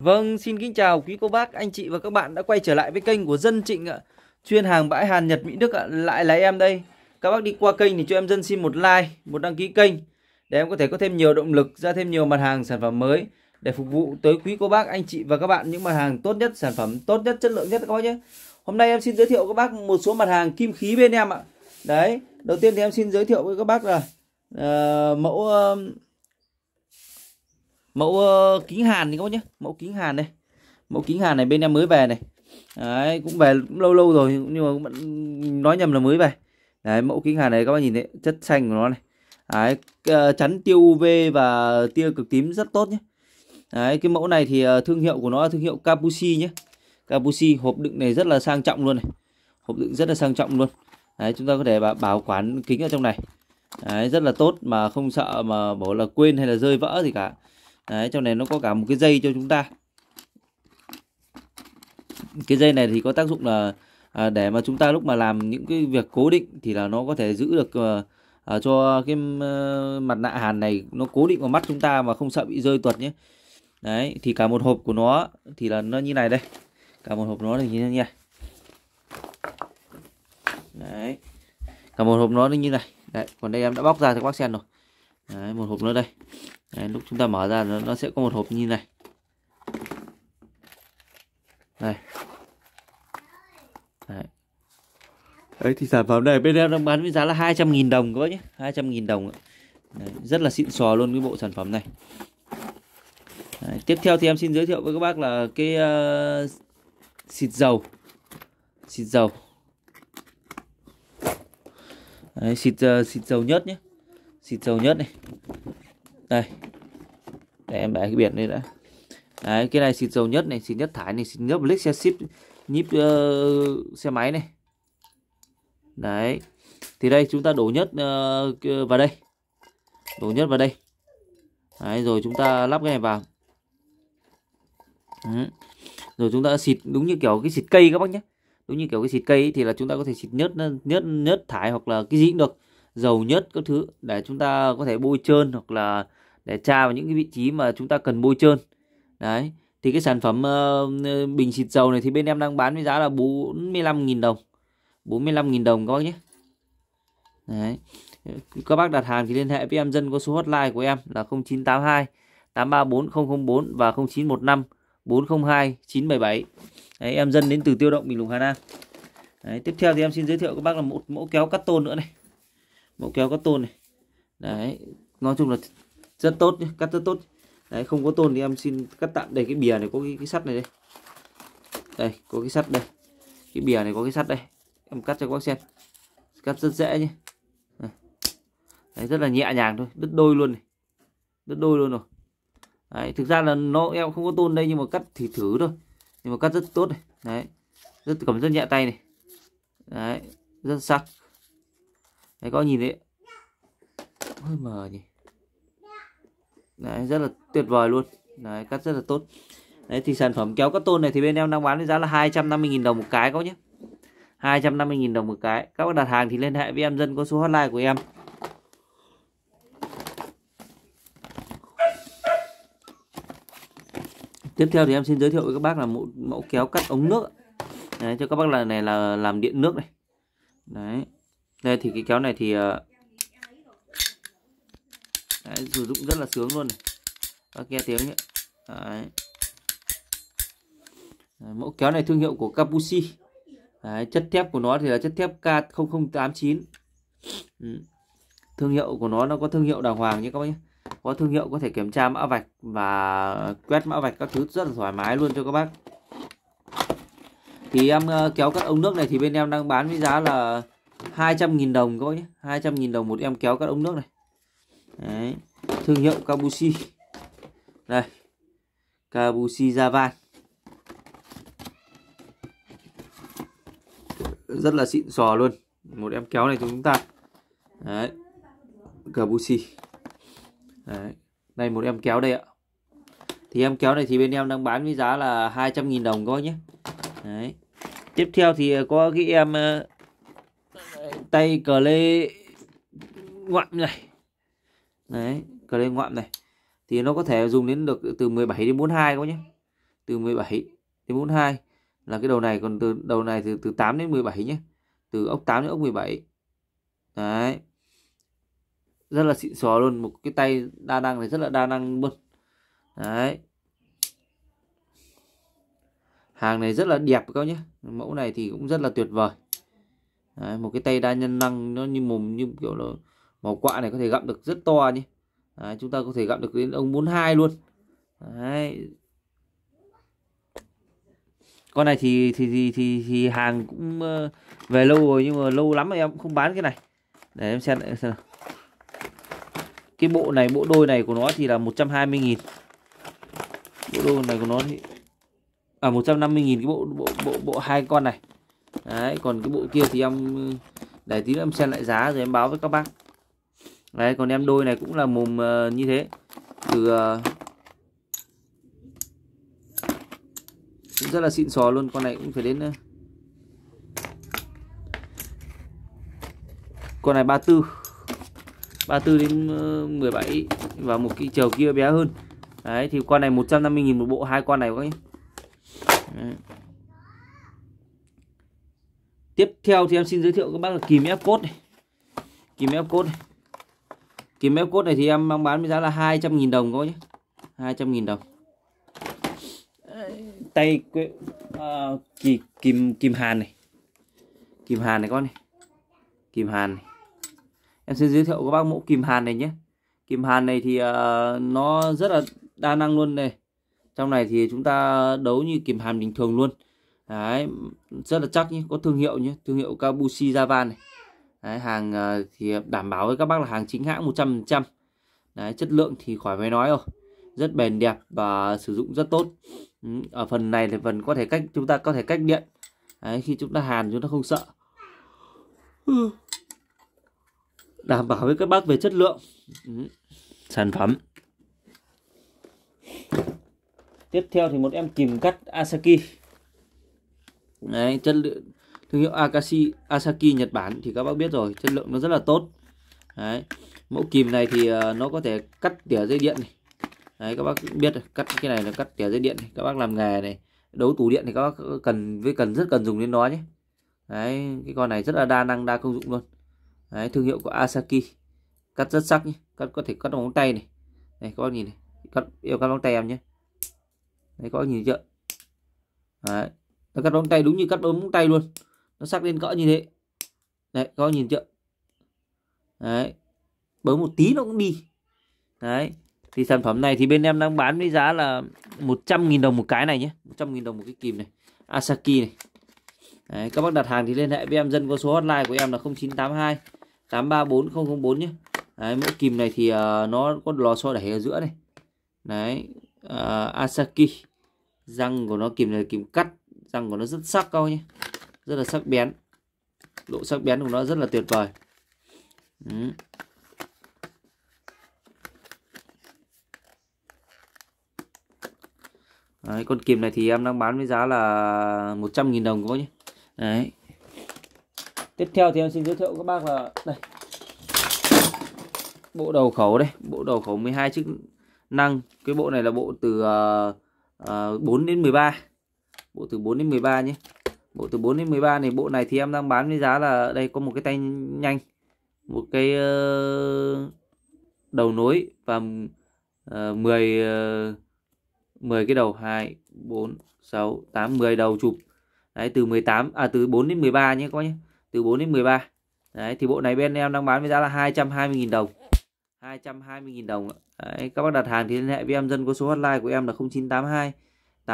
Vâng, xin kính chào quý cô bác, anh chị và các bạn đã quay trở lại với kênh của Dân Trịnh ạ. Chuyên hàng bãi Hàn Nhật Mỹ Đức ạ, lại là em đây. Các bác đi qua kênh thì cho em Dân xin một like, một đăng ký kênh để em có thể có thêm nhiều động lực ra thêm nhiều mặt hàng sản phẩm mới để phục vụ tới quý cô bác, anh chị và các bạn những mặt hàng tốt nhất, sản phẩm tốt nhất, chất lượng nhất các bác nhé. Hôm nay em xin giới thiệu các bác một số mặt hàng kim khí bên em ạ. Đấy, đầu tiên thì em xin giới thiệu với các bác là uh, mẫu uh, mẫu uh, kính hàn thì các bác nhé mẫu kính hàn đây mẫu kính hàn này bên em mới về này đấy, cũng về cũng lâu lâu rồi nhưng mà bạn nói nhầm là mới về đấy mẫu kính hàn này các bác nhìn thấy chất xanh của nó này đấy, ờ, chắn tiêu UV và tia cực tím rất tốt nhé đấy cái mẫu này thì ờ, thương hiệu của nó là thương hiệu Capucci nhé Capucci hộp đựng này rất là sang trọng luôn này hộp đựng rất là sang trọng luôn đấy chúng ta có thể bảo bảo quản kính ở trong này đấy, rất là tốt mà không sợ mà bảo là quên hay là rơi vỡ gì cả đấy trong này nó có cả một cái dây cho chúng ta cái dây này thì có tác dụng là à, để mà chúng ta lúc mà làm những cái việc cố định thì là nó có thể giữ được à, à, cho cái à, mặt nạ hàn này nó cố định vào mắt chúng ta mà không sợ bị rơi tuột nhé đấy thì cả một hộp của nó thì là nó như này đây cả một hộp nó thì như thế này đấy cả một hộp nó như này đấy còn đây em đã bóc ra cho các bác xem rồi Đấy, một hộp nữa đây Đấy, lúc chúng ta mở ra nó, nó sẽ có một hộp như này đây Đấy. Đấy thì sản phẩm này bên em đang bán với giá là 200.000 đồng các bác nhé 200.000 đồng Đấy, Rất là xịn sò luôn cái bộ sản phẩm này Đấy, Tiếp theo thì em xin giới thiệu với các bác là cái uh, xịt dầu Xịt dầu Đấy, xịt, uh, xịt dầu nhất nhé xịt dầu nhất này đây để em để cái biển đây đã đấy cái này xịt dầu nhất này xịt nhất thải này xịt nhớp lít xe ship nhíp uh, xe máy này đấy thì đây chúng ta đổ nhất uh, vào đây đổ nhất vào đây đấy rồi chúng ta lắp cái này vào ừ. rồi chúng ta xịt đúng như kiểu cái xịt cây các bác nhé đúng như kiểu cái xịt cây ấy, thì là chúng ta có thể xịt nhất nhất nhất thải hoặc là cái gì cũng được dầu nhất các thứ để chúng ta có thể bôi trơn hoặc là để tra vào những cái vị trí mà chúng ta cần bôi trơn đấy thì cái sản phẩm uh, bình xịt dầu này thì bên em đang bán với giá là 45.000 đồng 45.000 đồng các bác nhé đấy các bác đặt hàng thì liên hệ với em dân có số hotline của em là 0982 834 004 và 0915 402 977 Đấy, em dân đến từ Tiêu Động Bình Lục Hà Nam Đấy, tiếp theo thì em xin giới thiệu các bác là một mẫu kéo cắt tôn nữa này mẫu kéo cắt tôn này đấy nói chung là rất tốt nhé cắt rất tốt đấy không có tôn thì em xin cắt tạm đây cái bìa này có cái, cái sắt này đây đây có cái sắt đây cái bìa này có cái sắt đây em cắt cho các bác xem cắt rất dễ nhé đấy, rất là nhẹ nhàng thôi đứt đôi luôn này đứt đôi luôn rồi đấy, thực ra là nó em không có tôn đây nhưng mà cắt thì thử thôi nhưng mà cắt rất tốt này đấy rất cầm rất nhẹ tay này đấy rất sắc đấy các bạn nhìn đấy hơi mờ nhỉ đấy rất là tuyệt vời luôn đấy cắt rất là tốt đấy thì sản phẩm kéo cắt tôn này thì bên em đang bán với giá là 250.000 đồng một cái các nhé 250.000 đồng một cái các bạn đặt hàng thì liên hệ với em dân có số hotline của em tiếp theo thì em xin giới thiệu với các bác là mẫu, mẫu kéo cắt ống nước đấy, cho các bác là này là làm điện nước này đấy đây thì cái kéo này thì ờ, Đấy, sử dụng rất là sướng luôn các Bác nghe tiếng nhé. Đấy. Đấy, mẫu kéo này thương hiệu của Capucci. Đấy, chất thép của nó thì là chất thép K0089. Ừ. Thương hiệu của nó nó có thương hiệu đàng hoàng nhé các bác nhé. Có thương hiệu có thể kiểm tra mã vạch và quét mã vạch các thứ rất là thoải mái luôn cho các bác. Thì em ờ, kéo các ống nước này thì bên em đang bán với giá là 200.000 đồng các bác nhé 200.000 đồng một em kéo các ống nước này Đấy. thương hiệu Kabushi đây Kabushi Javan rất là xịn sò luôn một em kéo này của chúng ta đấy Kabushi đấy đây một em kéo đây ạ thì em kéo này thì bên em đang bán với giá là 200.000 đồng các bác nhé đấy tiếp theo thì có cái em ờ, tay cờ lê ngoạm này đấy cờ lê ngoạm này thì nó có thể dùng đến được từ 17 đến 42 các nhé từ 17 đến 42 là cái đầu này còn từ đầu này từ từ 8 đến 17 nhé từ ốc 8 đến ốc 17 đấy rất là xịn xò luôn một cái tay đa năng này rất là đa năng luôn đấy hàng này rất là đẹp các nhé mẫu này thì cũng rất là tuyệt vời Đấy, một cái tay đa nhân năng nó như mồm như kiểu là màu quạ này có thể gặm được rất to nhé Đấy, chúng ta có thể gặm được đến ông 42 luôn Đấy. con này thì thì thì thì, thì hàng cũng ờ, về lâu rồi nhưng mà lâu lắm rồi em không bán cái này để em xem lại xem cái bộ này bộ đôi này của nó thì là 120.000 bộ đôi này của nó thì à 150.000 cái bộ bộ bộ bộ hai con này đấy còn cái bộ kia thì em để tí nữa em xem lại giá rồi em báo với các bác đấy còn em đôi này cũng là mồm uh, như thế từ uh, cũng rất là xịn sò luôn con này cũng phải đến uh, con này 34 34 đến uh, 17 và một cái chiều kia bé hơn đấy thì con này 150.000 một bộ hai con này các ấy đấy tiếp theo thì em xin giới thiệu các bác là kìm ép cốt này kìm ép cốt này kìm ép cốt này thì em mang bán với giá là 200.000 đồng thôi nhé 200.000 đồng tay uh, kì, kìm kìm hàn này kìm hàn này con này kìm hàn này. em xin giới thiệu các bác mẫu kìm hàn này nhé kìm hàn này thì uh, nó rất là đa năng luôn này trong này thì chúng ta đấu như kìm hàn bình thường luôn đấy rất là chắc nhé có thương hiệu nhé thương hiệu Kabushi Java này đấy, hàng ờ, thì đảm bảo với các bác là hàng chính hãng 100% đấy chất lượng thì khỏi phải nói rồi rất bền đẹp và sử dụng rất tốt ừ, ở phần này thì phần có thể cách chúng ta có thể cách điện đấy, khi chúng ta hàn chúng ta không sợ ừ. đảm bảo với các bác về chất lượng ừ. sản phẩm tiếp theo thì một em kìm cắt Asaki đấy chất lượng thương hiệu Akashi Asaki Nhật Bản thì các bác biết rồi chất lượng nó rất là tốt đấy mẫu kìm này thì ờ, nó có thể cắt tỉa dây điện này đấy các bác biết rồi. cắt cái này là cắt tỉa dây điện này. các bác làm nghề này đấu tủ điện thì các bác cần với cần rất cần dùng đến nó nhé đấy cái con này rất là đa năng đa công dụng luôn đấy thương hiệu của Asaki cắt rất sắc nhé cắt có thể cắt móng tay này này các bác nhìn này cắt yêu cắt móng tay em nhé đấy các bác nhìn chưa đấy nó cắt bóng tay đúng như cắt bóng tay luôn. Nó sắc lên cỡ như thế. Đấy, các nhìn chưa? Đấy. Bấm một tí nó cũng đi. Đấy. Thì sản phẩm này thì bên em đang bán với giá là 100.000 đồng một cái này nhé. 100.000 đồng một cái kìm này. Asaki này. Đấy, các bác đặt hàng thì liên hệ với em dân có số hotline của em là 0982 834 004 nhé. Đấy, mỗi kìm này thì uh, nó có lò xo đẩy ở giữa này. Đấy, uh, Asaki. Răng của nó kìm này kìm cắt răng của nó rất sắc các nhé rất là sắc bén độ sắc bén của nó rất là tuyệt vời Đấy, con kìm này thì em đang bán với giá là 100.000 đồng có nhé Đấy. tiếp theo thì em xin giới thiệu các bác là đây bộ đầu khẩu đây bộ đầu khẩu 12 chức năng cái bộ này là bộ từ uh, uh, 4 đến 13 bộ từ 4 đến 13 nhé bộ từ 4 đến 13 này bộ này thì em đang bán với giá là đây có một cái tay nhanh một cái ờ, đầu nối và 10 ờ, 10 ờ, cái đầu 2 4 6 8 10 đầu chụp đấy từ 18 à từ 4 đến 13 nhé có nhé từ 4 đến 13 đấy thì bộ này bên em đang bán với giá là 220.000 đồng 220.000 đồng đấy, các bác đặt hàng thì liên hệ với em dân có số hotline của em là 0982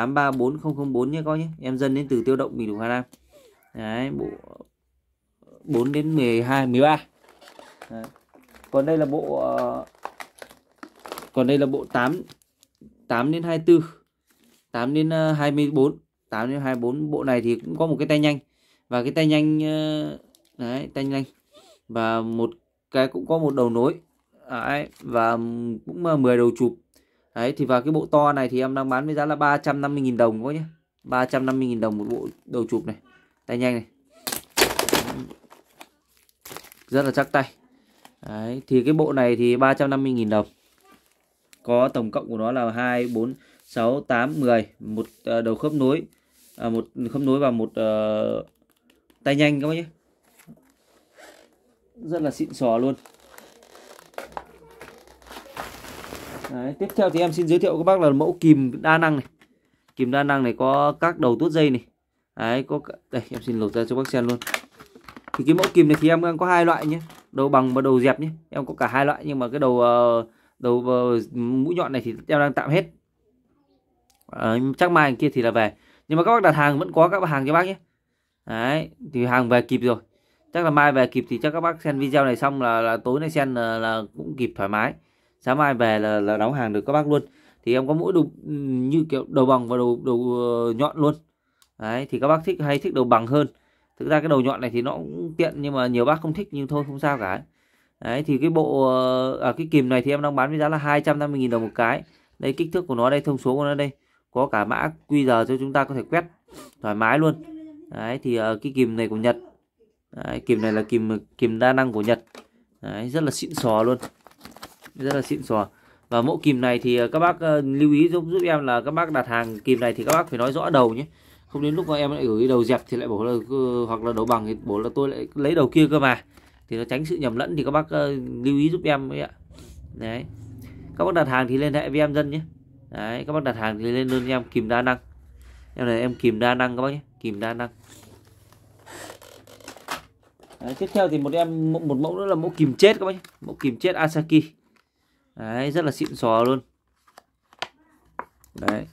834004 nhé coi nhé em dân đến từ tiêu động mình đủ Hà Nam đấy bộ 4 đến 12 13 đấy. còn đây là bộ ờ, còn đây là bộ 8 8 đến 24 8 đến 24 ờ, 8 đến 24 bộ này thì cũng có một cái tay nhanh và cái tay nhanh ờ, đấy tay nhanh và một cái cũng có một đầu nối đấy, và cũng 10 đầu chụp Đấy thì vào cái bộ to này thì em đang bán với giá là 350.000 đồng các nhé 350.000 đồng một bộ đầu chụp này Tay nhanh này Rất là chắc tay Đấy thì cái bộ này thì 350.000 đồng Có tổng cộng của nó là 2, 4, 6, 8, 10 Một ờ, đầu khớp nối à, Một khớp nối và một uh, tay nhanh các bác nhé Rất là xịn sò luôn Đấy, tiếp theo thì em xin giới thiệu các bác là mẫu kìm đa năng này kìm đa năng này có các đầu tuốt dây này Đấy, có đây em xin lột ra cho bác xem luôn thì cái mẫu kìm này thì em đang có hai loại nhé đầu bằng và đầu dẹp nhé em có cả hai loại nhưng mà cái đầu ờ, đầu ờ, mũi nhọn này thì em đang tạm hết à, chắc mai kia thì là về nhưng mà các bác đặt hàng vẫn có các hàng cho bác nhé đấy thì hàng về kịp rồi chắc là mai về kịp thì chắc các bác xem video này xong là là tối nay xem là, là cũng kịp thoải mái sáng mai về là, là đóng hàng được các bác luôn thì em có mỗi đầu ừ, như kiểu đầu bằng và đầu đầu ờ, nhọn luôn đấy thì các bác thích hay thích đầu bằng hơn thực ra cái đầu nhọn này thì nó cũng tiện nhưng mà nhiều bác không thích nhưng thôi không sao cả đấy thì cái bộ ờ, à, cái kìm này thì em đang bán với giá là 250.000 đồng một cái đây kích thước của nó đây thông số của nó đây có cả mã QR cho chúng ta có thể quét thoải mái luôn đấy thì uh, cái kìm này của Nhật đấy, kìm này là kìm kìm đa năng của Nhật đấy, rất là xịn sò luôn rất là xịn sò và mẫu kìm này thì ờ, các bác ờ, lưu ý giúp giúp em là các bác đặt hàng kìm này thì các bác phải nói rõ đầu nhé không đến lúc mà em lại gửi đầu dẹp thì lại bảo là hoặc là đầu bằng thì bảo là tôi lại lấy đầu kia cơ mà thì nó tránh sự nhầm lẫn thì các bác ờ, lưu ý giúp em ấy ạ đấy các bác đặt hàng thì liên hệ với em dân nhé đấy các bác đặt hàng thì lên đơn em kìm đa năng em này em kìm đa năng các bác nhé kìm đa năng Đấy, tiếp theo thì một em một mẫu nữa là mẫu kìm chết các bác nhé mẫu kìm chết Asaki đấy rất là xịn xò luôn đấy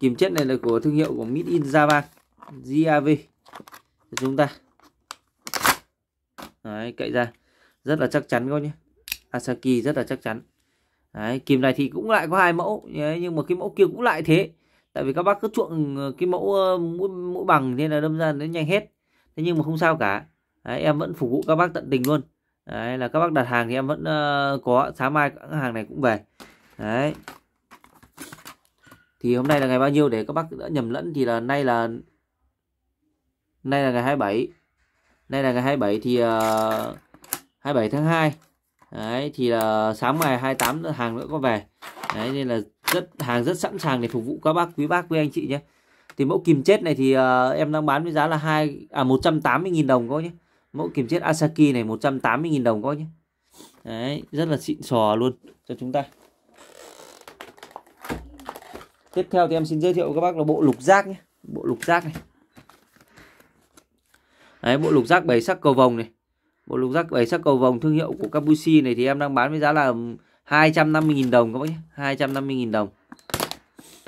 kìm chất này là của thương hiệu của Made in Japan GAV của chúng ta đấy cậy ra rất là chắc chắn các nhé Asaki rất là chắc chắn đấy kìm này thì cũng lại có hai mẫu đấy, nhưng mà cái mẫu kia cũng lại thế tại vì các bác cứ chuộng ờ, cái mẫu ờ, mũi, mũi bằng nên là đâm ra nó nhanh hết thế nhưng mà không sao cả đấy, em vẫn phục vụ các bác tận tình luôn đấy là các bác đặt hàng thì em vẫn uh, có sáng mai các hàng này cũng về đấy thì hôm nay là ngày bao nhiêu để các bác đã nhầm lẫn thì là nay là nay là ngày 27 nay là ngày 27 thì uh, ờ, 27 tháng 2 đấy thì là sáng ngày 28 nữa hàng nữa có về đấy nên là rất hàng rất sẵn sàng để phục vụ các bác quý bác quý anh chị nhé thì mẫu kìm chết này thì uh, em đang bán với giá là hai à 180.000 đồng thôi nhé mẫu kiềm chết Asaki này 180.000 đồng các bác nhé Đấy, rất là xịn sò luôn cho chúng ta Tiếp theo thì em xin giới thiệu các bác là bộ lục giác nhé Bộ lục giác này Đấy, bộ lục giác 7 sắc cầu vồng này Bộ lục giác 7 sắc cầu vồng thương hiệu của Kabushi này thì em đang bán với giá là 250.000 đồng các bác nhé 250.000 đồng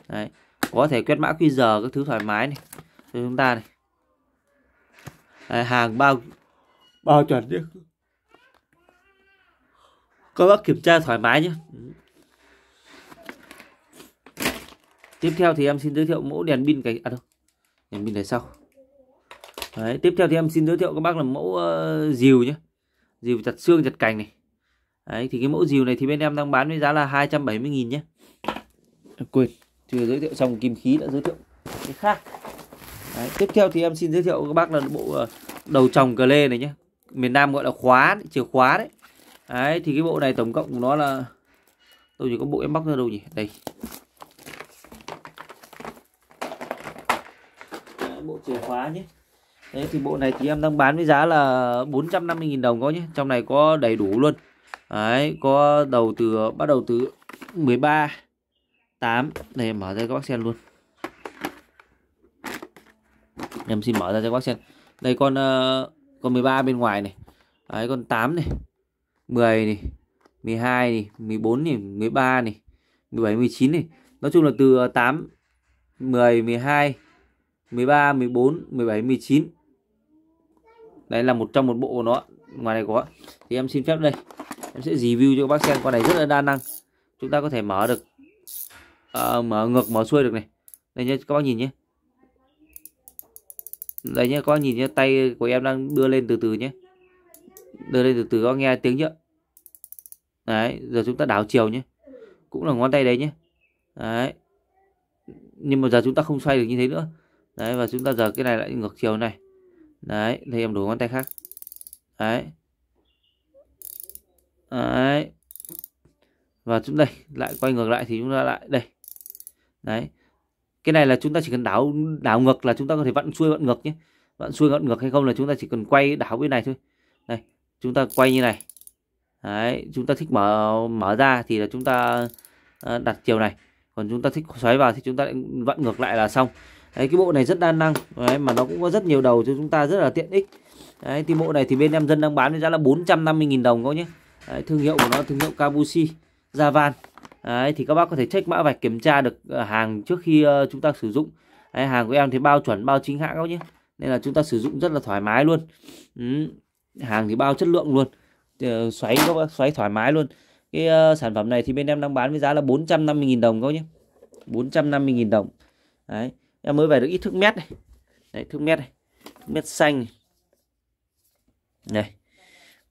Đấy, có thể quét mã QR các thứ thoải mái này cho chúng ta này Đấy, hàng bao bao chuẩn chứ các bác kiểm tra thoải mái nhé tiếp theo thì em xin giới thiệu mẫu đèn pin cái à đâu đèn pin này sau Đấy, tiếp theo thì em xin giới thiệu các bác là mẫu uh, dìu nhé dìu chặt xương chặt cành này Đấy, thì cái mẫu dìu này thì bên em đang bán với giá là 270.000 nhé à, quên chưa giới thiệu xong kim khí đã giới thiệu cái khác Đấy, tiếp theo thì em xin giới thiệu các bác là bộ ờ, đầu trồng cờ lê này nhé miền Nam gọi là khóa đấy, chìa khóa đấy đấy thì cái bộ này tổng cộng của nó là tôi chỉ có bộ em bóc ra đâu nhỉ đây bộ chìa khóa nhé Đấy, thì bộ này thì em đang bán với giá là 450.000 đồng thôi nhé Trong này có đầy đủ luôn Đấy, có đầu từ bắt đầu từ 13 8 Đây em mở ra các bác xem luôn Em xin mở ra cho các bác xem Đây con uh, con 13 bên ngoài này đấy con 8 này 10 này 12 này 14 này 13 này 17 19 này nói chung là từ 8 10 12 13 14 17 19 đấy là một trong một bộ của nó ngoài này có thì em xin phép đây em sẽ review cho các bác xem con này rất là đa năng chúng ta có thể mở được uh, mở ngược mở xuôi được này đây nhé các bác nhìn nhé đấy nhé có nhìn nhé tay của em đang đưa lên từ từ nhé đưa lên từ từ có nghe tiếng nhá đấy giờ chúng ta đảo chiều nhé cũng là ngón tay đấy nhé đấy nhưng mà giờ chúng ta không xoay được như thế nữa đấy và chúng ta giờ cái này lại ngược chiều này đấy thì em đổi ngón tay khác đấy đấy và chúng đây lại quay ngược lại thì chúng ta lại đây đấy cái này là chúng ta chỉ cần đảo đảo ngược là chúng ta có thể vặn xuôi vặn ngược nhé vặn xuôi vặn ngược hay không là chúng ta chỉ cần quay đảo bên này thôi đây chúng ta quay như này đấy chúng ta thích mở mở ra thì là chúng ta ờ, đặt chiều này còn chúng ta thích xoáy vào thì chúng ta lại vặn ngược lại là xong đấy cái bộ này rất đa năng đấy, mà nó cũng có rất nhiều đầu cho chúng ta rất là tiện ích đấy thì bộ này thì bên em dân đang bán với giá là 450.000 đồng thôi nhé đấy, thương hiệu của nó thương hiệu Kabushi Javan Đấy, thì các bác có thể check mã vạch kiểm tra được ờ, hàng trước khi ờ, chúng ta sử dụng Đấy, hàng của em thì bao chuẩn bao chính hãng các nhé nên là chúng ta sử dụng rất là thoải mái luôn ừ, hàng thì bao chất lượng luôn ờ, xoáy các bác xoáy thoải mái luôn cái uh, sản phẩm này thì bên em đang bán với giá là 450.000 đồng các nhé 450.000 đồng đấy em mới về được ít thước mét này đấy, thước mét này thước mét xanh này. này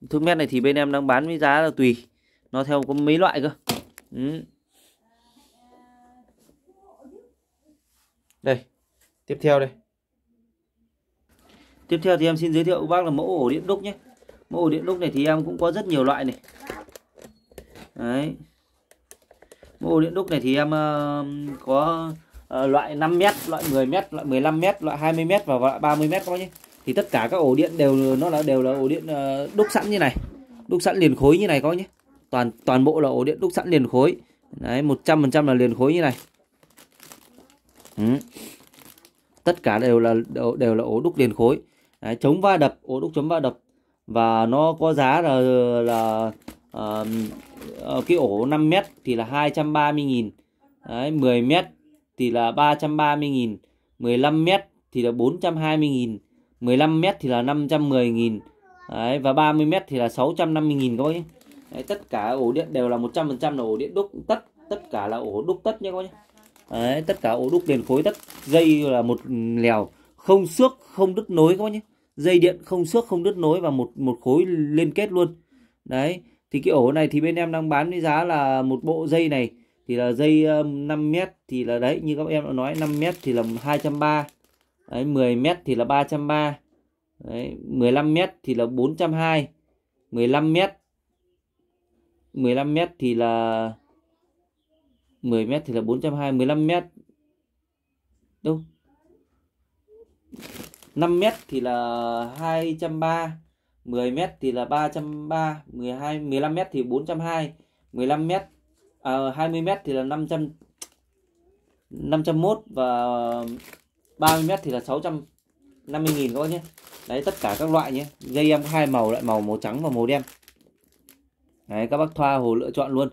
thước mét này thì bên em đang bán với giá là tùy nó theo có mấy loại cơ ừ. đây tiếp theo đây tiếp theo thì em xin giới thiệu bác là mẫu ổ điện đúc nhé mẫu ổ điện đúc này thì em cũng có rất nhiều loại này đấy mẫu ổ điện đúc này thì em có ờ, loại 5m loại 10m loại 15m loại 20m và loại 30m các bác nhé thì tất cả các ổ điện đều nó là đều là ổ điện ờ, đúc sẵn như này đúc sẵn liền khối như này có nhé toàn toàn bộ là ổ điện đúc sẵn liền khối đấy 100% là liền khối như này ừ. tất cả đều là đều, đều là ổ đúc liền khối đấy, chống va đập ổ đúc chống va đập và nó có giá là là uh, cái ổ 5 mét thì là 230.000 đấy 10 mét thì là 330.000 15 mét thì là 420.000 15 mét thì là 510.000 Đấy, và 30 mét thì là 650.000 các bác nhé. Đấy, tất cả ổ điện đều là 100% là ổ điện đúc tất tất cả là ổ đúc tất nhé các nhé Đấy, tất cả ổ đúc liền khối tất dây là một lèo không xước không đứt nối các nhé dây điện không xước không đứt nối và một một khối liên kết luôn đấy thì cái ổ này thì bên em đang bán với giá là một bộ dây này thì là dây 5 mét thì là đấy như các em đã nói 5 mét thì là 230 đấy 10 mét thì là 330 đấy 15 mét thì là 420 15 mét 15 mét thì là 10 mét thì là 420 15 mét đâu 5 mét thì là 230 10 mét thì là 330 12 15 mét thì 420 15 mét à, 20 mét thì là 500 501 và 30 mét thì là 650 000 các bác nhé. Đấy tất cả các loại nhé. Dây em hai màu loại màu màu trắng và màu đen đấy các bác thoa hồ lựa chọn luôn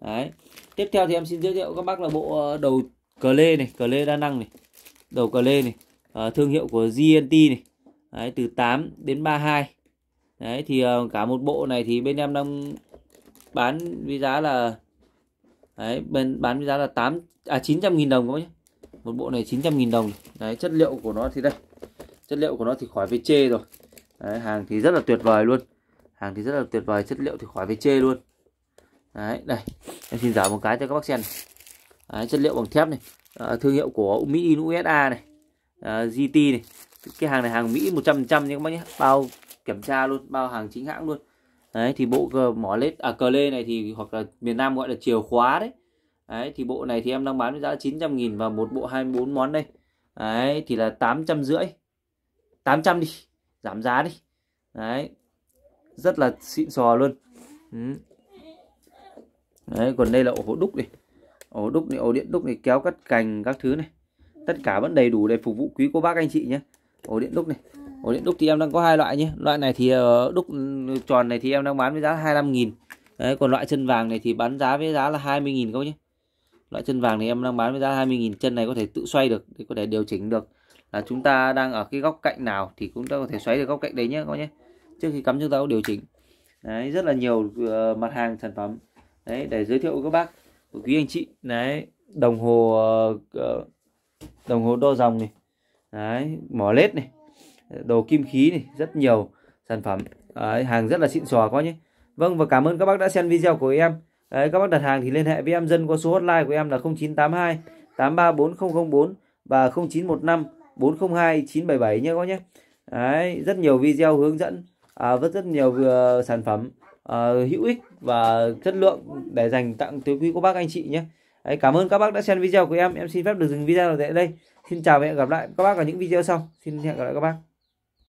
đấy tiếp theo thì em xin giới thiệu các bác là bộ ờ, đầu cờ lê này cờ lê đa năng này đầu cờ lê này à, thương hiệu của GNT này đấy, từ 8 đến 32 đấy thì ờ, cả một bộ này thì bên em đang bán với giá là đấy bên bán với giá là 8 à 900.000 đồng các bác nhé một bộ này 900.000 đồng đấy chất liệu của nó thì đây chất liệu của nó thì khỏi phải chê rồi đấy, hàng thì rất là tuyệt vời luôn hàng thì rất là tuyệt vời chất liệu thì khỏi phải chê luôn đấy đây em xin giả một cái cho các bác xem này. Đấy, chất liệu bằng thép này à, thương hiệu của Mỹ in USA này à, ờ, GT này cái hàng này hàng Mỹ 100% nha các bác nhé bao kiểm tra luôn bao hàng chính hãng luôn đấy thì bộ cờ, mỏ lết à cờ lê này thì hoặc là miền Nam gọi là chìa khóa đấy đấy thì bộ này thì em đang bán với giá 900 nghìn và một bộ 24 món đây đấy thì là tám trăm 850 800 đi giảm giá đi đấy rất là xịn sò luôn ừ. đấy còn đây là ổ đúc đi, ổ đúc này ổ điện đúc này kéo cắt cành các thứ này tất cả vẫn đầy đủ để phục vụ quý cô bác anh chị nhé ổ điện đúc này ổ điện đúc thì em đang có hai loại nhé loại này thì ờ, đúc ừ, tròn này thì em đang bán với giá 25 nghìn đấy còn loại chân vàng này thì bán giá với giá là 20 nghìn các nhé loại chân vàng này em đang bán với giá 20 nghìn chân này có thể tự xoay được để có thể điều chỉnh được là chúng ta đang ở cái góc cạnh nào thì cũng có thể xoáy được góc cạnh đấy nhé các nhé trước khi cắm chúng ta có điều chỉnh đấy rất là nhiều uh, mặt hàng sản phẩm đấy để giới thiệu với các bác với quý anh chị đấy đồng hồ uh, đồng hồ đo dòng này đấy mỏ lết này đồ kim khí này rất nhiều sản phẩm đấy, hàng rất là xịn sò quá nhé vâng và cảm ơn các bác đã xem video của em đấy, các bác đặt hàng thì liên hệ với em dân qua số hotline của em là 0982 834004 và 0915 402 977 nhé các bác nhé đấy rất nhiều video hướng dẫn à, rất rất nhiều uh, sản phẩm uh, hữu ích và chất lượng để dành tặng tới quý cô bác anh chị nhé Đấy, cảm ơn các bác đã xem video của em em xin phép được dừng video tại đây xin chào và hẹn gặp lại các bác ở những video sau xin hẹn gặp lại các bác